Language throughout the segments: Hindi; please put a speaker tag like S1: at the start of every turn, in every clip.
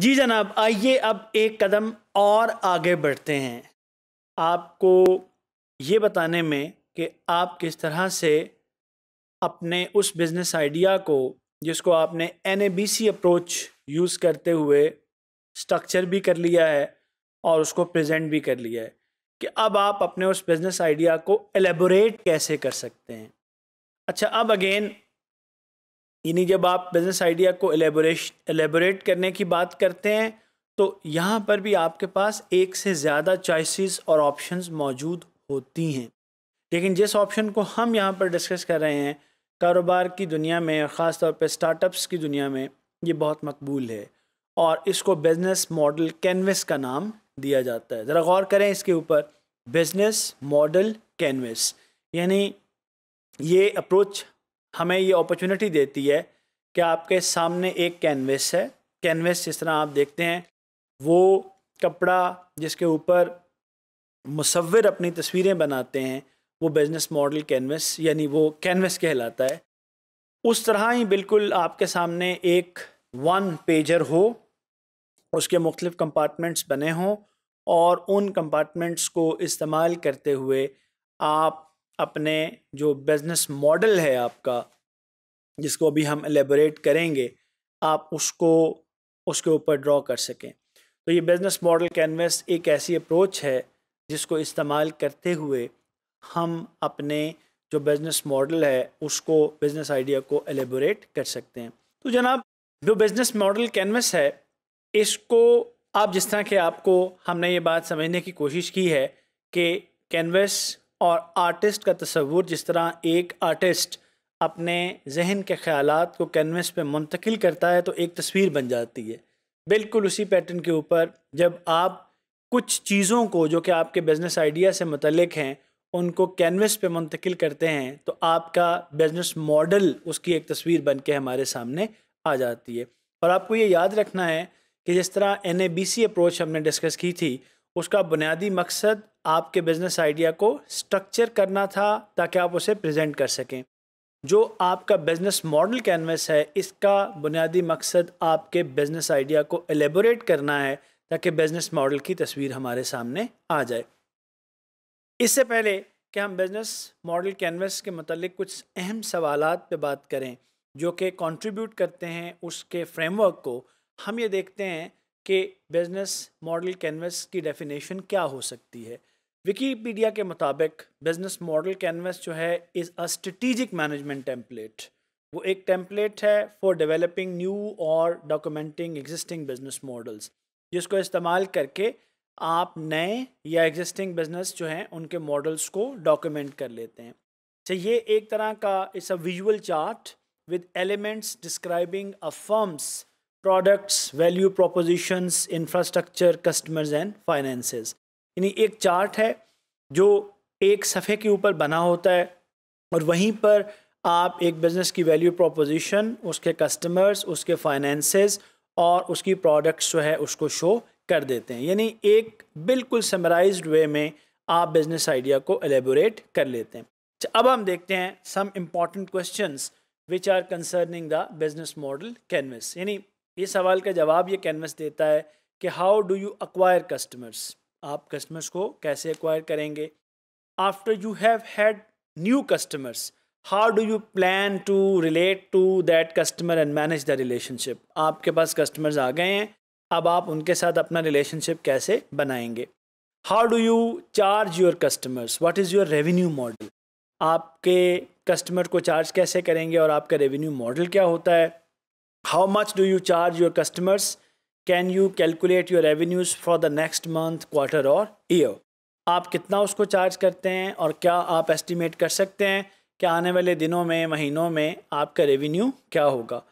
S1: जी जनाब आइए अब एक कदम और आगे बढ़ते हैं आपको ये बताने में कि आप किस तरह से अपने उस बिज़नेस आइडिया को जिसको आपने एन अप्रोच यूज़ करते हुए स्ट्रक्चर भी कर लिया है और उसको प्रेजेंट भी कर लिया है कि अब आप अपने उस बिज़नेस आइडिया को एलेबोरेट कैसे कर सकते हैं अच्छा अब अगेन यानी जब आप बिज़नेस आइडिया को एलेबोरेशन एलेबोरेट करने की बात करते हैं तो यहाँ पर भी आपके पास एक से ज़्यादा चॉइसेस और ऑप्शंस मौजूद होती हैं लेकिन जिस ऑप्शन को हम यहाँ पर डिस्कस कर रहे हैं कारोबार की दुनिया में और ख़ास तौर पर स्टार्टअप्स की दुनिया में ये बहुत मकबूल है और इसको बिज़नेस मॉडल कैनवस का नाम दिया जाता है ज़रा गौर करें इसके ऊपर बिज़नेस मॉडल कैनवस यानी ये अप्रोच हमें ये अपॉर्चुनिटी देती है कि आपके सामने एक कैनवस है कैनवस जिस तरह आप देखते हैं वो कपड़ा जिसके ऊपर मुसविर अपनी तस्वीरें बनाते हैं वो बिज़नेस मॉडल कैनवस यानी वो कैनवस कहलाता है उस तरह ही बिल्कुल आपके सामने एक वन पेजर हो उसके मुख्तलिफ कंपार्टमेंट्स बने हों और उन कंपार्टमेंट्स को इस्तेमाल करते हुए आप अपने जो बिज़नेस मॉडल है आपका जिसको अभी हम एलेबोरेट करेंगे आप उसको उसके ऊपर ड्रॉ कर सकें तो ये बिज़नेस मॉडल कैनवस एक ऐसी अप्रोच है जिसको इस्तेमाल करते हुए हम अपने जो बिज़नेस मॉडल है उसको बिज़नेस आइडिया को एलेबोरेट कर सकते हैं तो जनाब जो बिज़नेस मॉडल कैनवस है इसको आप जिस तरह के आपको हमने ये बात समझने की कोशिश की है कि कैनवस और आर्टिस्ट का तस्वूर जिस तरह एक आर्टिस्ट अपने जहन के ख्याल को कैनवस पर मुंतकिल करता है तो एक तस्वीर बन जाती है बिल्कुल उसी पैटर्न के ऊपर जब आप कुछ चीज़ों को जो कि आपके बिज़नेस आइडिया से मतलब हैं उनको कैनवस पर मुंतकिल करते हैं तो आपका बिज़नेस मॉडल उसकी एक तस्वीर बन के हमारे सामने आ जाती है और आपको ये याद रखना है कि जिस तरह एन अप्रोच हमने डिस्कस की थी उसका बुनियादी मकसद आपके बिज़नेस आइडिया को स्ट्रक्चर करना था ताकि आप उसे प्रेजेंट कर सकें जो आपका बिज़नेस मॉडल कैनवस है इसका बुनियादी मकसद आपके बिज़नेस आइडिया को एलेबोरेट करना है ताकि बिज़नेस मॉडल की तस्वीर हमारे सामने आ जाए इससे पहले कि हम बिज़नेस मॉडल कैनवस के मतलब कुछ अहम सवाल पे बात करें जो कि कंट्रीब्यूट करते हैं उसके फ्रेमवर्क को हम ये देखते हैं कि बिजनेस मॉडल कैनवस की डेफिनेशन क्या हो सकती है विकीपीडिया के मुताबिक बिजनेस मॉडल कैनवस जो है is a strategic management template वो एक टेम्पलेट है फॉर डेवलपिंग न्यू और डॉक्यूमेंटिंग एग्जिस्टिंग बिजनेस मॉडल्स जिसको इस्तेमाल करके आप नए या एग्जिस्टिंग बिजनेस जो हैं उनके मॉडल्स को डॉक्यूमेंट कर लेते हैं तो ये एक तरह का इस a visual chart with elements describing a firm's products value propositions infrastructure customers and finances यानी एक चार्ट है जो एक सफ़े के ऊपर बना होता है और वहीं पर आप एक बिज़नेस की वैल्यू प्रोपोजिशन उसके कस्टमर्स उसके फाइनेंसेस और उसकी प्रोडक्ट्स जो है उसको शो कर देते हैं यानी एक बिल्कुल समराइज वे में आप बिज़नेस आइडिया को एलेबोरेट कर लेते हैं अच्छा, अब हम देखते हैं some important questions which are concerning the business model canvas यानी इस सवाल का जवाब ये कैनवस देता है कि how do you acquire customers आप कस्टमर्स को कैसे अक्वायर करेंगे after you have had new customers how do you plan to relate to that customer and manage the relationship आपके पास कस्टमर्स आ गए हैं अब आप उनके साथ अपना रिलेशनशिप कैसे बनाएंगे how do you charge your customers what is your revenue model आपके कस्टमर को चार्ज कैसे करेंगे और आपका रेवेन्यू मॉडल क्या होता है How much do you charge your customers? Can you calculate your revenues for the next month, quarter or year? आप कितना उसको चार्ज करते हैं और क्या आप एस्टिमेट कर सकते हैं कि आने वाले दिनों में महीनों में आपका रेवेन्यू क्या होगा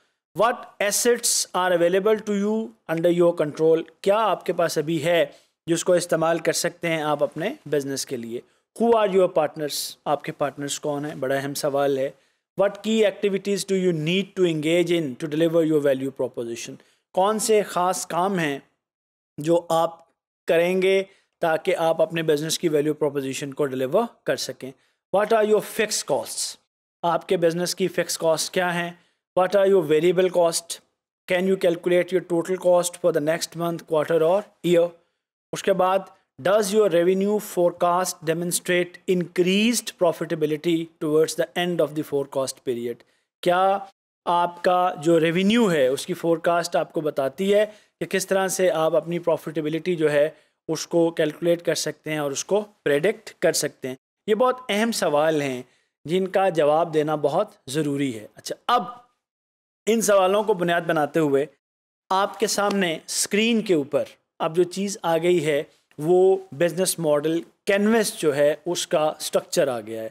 S1: what assets are available to you under your control क्या आपके पास अभी है जिसको इस्तेमाल कर सकते हैं आप अपने बिजनेस के लिए हु आर योर पार्टनर्स आपके पार्टनर्स कौन हैं बड़ा अहम सवाल है what key activities do you need to engage in to deliver your value proposition कौन से ख़ास काम हैं जो आप करेंगे ताकि आप अपने बिज़नेस की वैल्यू प्रोपोजिशन को डिलीवर कर सकें what are your fix cost आपके बिज़नेस की फ़िक्स कॉस्ट क्या हैं what are your variable cost can you calculate your total cost for the next month quarter और ईयर उसके बाद Does your revenue forecast demonstrate increased profitability towards the end of the forecast period? क्या आपका जो रेवेन्यू है उसकी फोरकास्ट आपको बताती है कि किस तरह से आप अपनी प्रॉफिटेबिलिटी जो है उसको कैलकुलेट कर सकते हैं और उसको प्रेडिक्ट कर सकते हैं ये बहुत अहम सवाल हैं जिनका जवाब देना बहुत ज़रूरी है अच्छा अब इन सवालों को बुनियाद बनाते हुए आपके सामने स्क्रीन के ऊपर अब जो चीज़ आ गई है वो बिज़नेस मॉडल कैनवस जो है उसका स्ट्रक्चर आ गया है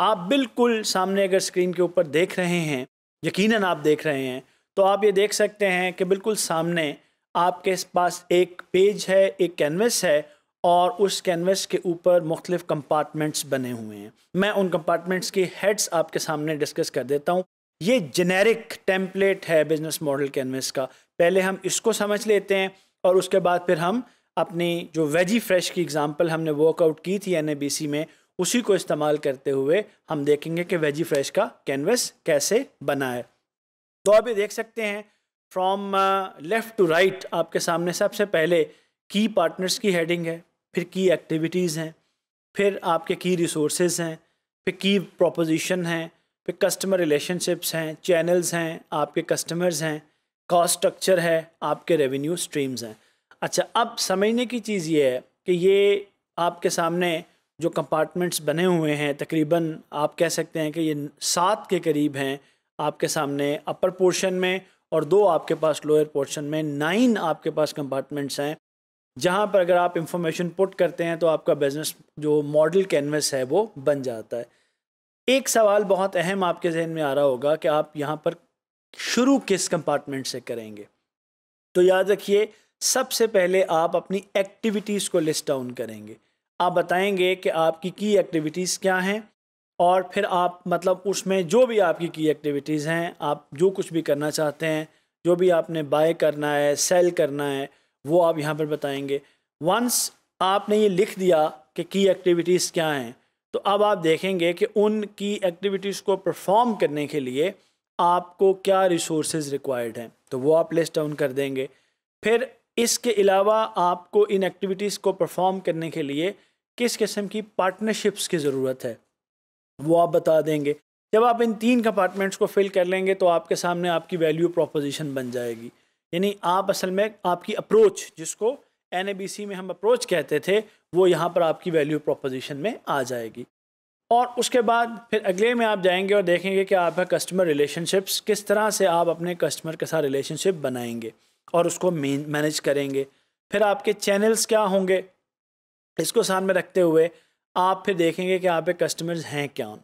S1: आप बिल्कुल सामने अगर स्क्रीन के ऊपर देख रहे हैं यकीनन आप देख रहे हैं तो आप ये देख सकते हैं कि बिल्कुल सामने आपके पास एक पेज है एक कैनवस है और उस कैनवस के ऊपर मुख्तलिफ कंपार्टमेंट्स बने हुए हैं मैं उन कंपार्टमेंट्स की हेड्स आपके सामने डिस्कस कर देता हूँ ये जेनेरिक टेम्पलेट है बिजनेस मॉडल कैनवस का पहले हम इसको समझ लेते हैं और उसके बाद फिर हम अपनी जो वेजी फ्रेश की एग्ज़ाम्पल हमने वर्कआउट की थी एन में उसी को इस्तेमाल करते हुए हम देखेंगे कि वेजी फ्रेश का कैनवस कैसे बना है तो आप ये देख सकते हैं फ्रॉम लेफ़्ट टू राइट आपके सामने सबसे पहले की पार्टनर्स की हेडिंग है फिर की एक्टिविटीज़ हैं फिर आपके की रिसोर्स हैं फिर की प्रोपोजिशन हैं फिर कस्टमर रिलेशनशिप्स हैं चैनल्स हैं आपके कस्टमर्स हैं कॉस्ट स्ट्रक्चर है आपके रेवेन्यू स्ट्रीम्स हैं अच्छा अब समझने की चीज़ ये है कि ये आपके सामने जो कंपार्टमेंट्स बने हुए हैं तकरीबन आप कह सकते हैं कि ये सात के करीब हैं आपके सामने अपर पोर्शन में और दो आपके पास लोअर पोर्शन में नाइन आपके पास कंपार्टमेंट्स हैं जहाँ पर अगर आप इंफॉर्मेशन पुट करते हैं तो आपका बिज़नेस जो मॉडल कैनवस है वो बन जाता है एक सवाल बहुत अहम आपके जहन में आ रहा होगा कि आप यहाँ पर शुरू किस कंपार्टमेंट से करेंगे तो याद रखिए सबसे पहले आप अपनी एक्टिविटीज़ को लिस्ट डाउन करेंगे आप बताएंगे कि आपकी की एक्टिविटीज़ क्या हैं और फिर आप मतलब उसमें जो भी आपकी की एक्टिविटीज़ हैं आप जो कुछ भी करना चाहते हैं जो भी आपने बाय करना है सेल करना है वो आप यहाँ पर बताएंगे वंस आपने ये लिख दिया कि की एक्टिविटीज़ क्या हैं तो अब आप देखेंगे कि उन की एक्टिविटीज़ को परफॉर्म करने के लिए आपको क्या रिसोर्सेज रिक्वायर्ड हैं तो वो आप लिस्ट डाउन कर देंगे फिर इसके अलावा आपको इन एक्टिविटीज़ को परफॉर्म करने के लिए किस किस्म की पार्टनरशिप्स की ज़रूरत है वो आप बता देंगे जब आप इन तीन कंपार्टमेंट्स को फिल कर लेंगे तो आपके सामने आपकी वैल्यू प्रोपोजिशन बन जाएगी यानी आप असल में आपकी अप्रोच जिसको एन में हम अप्रोच कहते थे वो यहाँ पर आपकी वैल्यू प्रोपोजिशन में आ जाएगी और उसके बाद फिर अगले में आप जाएंगे और देखेंगे कि आपका कस्टमर रिलेशनशिप्स किस तरह से आप अपने कस्टमर के साथ रिलेशनशिप बनाएंगे और उसको मैनेज करेंगे फिर आपके चैनल्स क्या होंगे इसको सामने रखते हुए आप फिर देखेंगे कि आप कस्टमर्स हैं क्या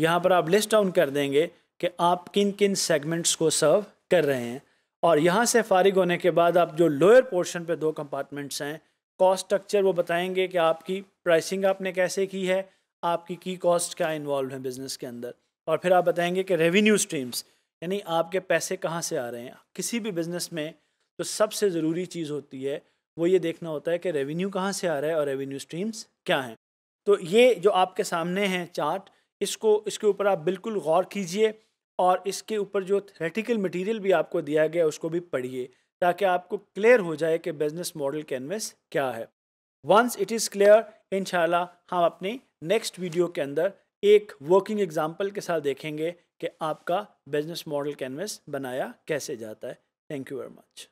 S1: यहाँ पर आप लिस्ट डाउन कर देंगे कि आप किन किन सेगमेंट्स को सर्व कर रहे हैं और यहाँ से फारिग होने के बाद आप जो लोअर पोर्शन पे दो कंपार्टमेंट्स हैं कॉस्ट स्ट्रक्चर वो बताएंगे कि आपकी प्राइसिंग आपने कैसे की है आपकी की कॉस्ट क्या इन्वॉल्व है बिज़नेस के अंदर और फिर आप बताएंगे कि रेवेन्यू स्ट्रीम्स यानी आपके पैसे कहाँ से आ रहे हैं किसी भी बिज़नेस में तो सबसे ज़रूरी चीज़ होती है वो ये देखना होता है कि रेवेन्यू कहाँ से आ रहा है और रेवेन्यू स्ट्रीम्स क्या हैं तो ये जो आपके सामने हैं चार्ट इसको इसके ऊपर आप बिल्कुल गौर कीजिए और इसके ऊपर जो थ्रेटिकल मटेरियल भी आपको दिया गया उसको भी पढ़िए ताकि आपको क्लियर हो जाए कि बिजनेस मॉडल कैनवेस क्या है वंस इट इज़ क्लियर इन हम अपनी नेक्स्ट वीडियो के अंदर एक वर्किंग एग्जाम्पल के साथ देखेंगे कि आपका बिजनेस मॉडल कैनवस बनाया कैसे जाता है थैंक यू वेरी मच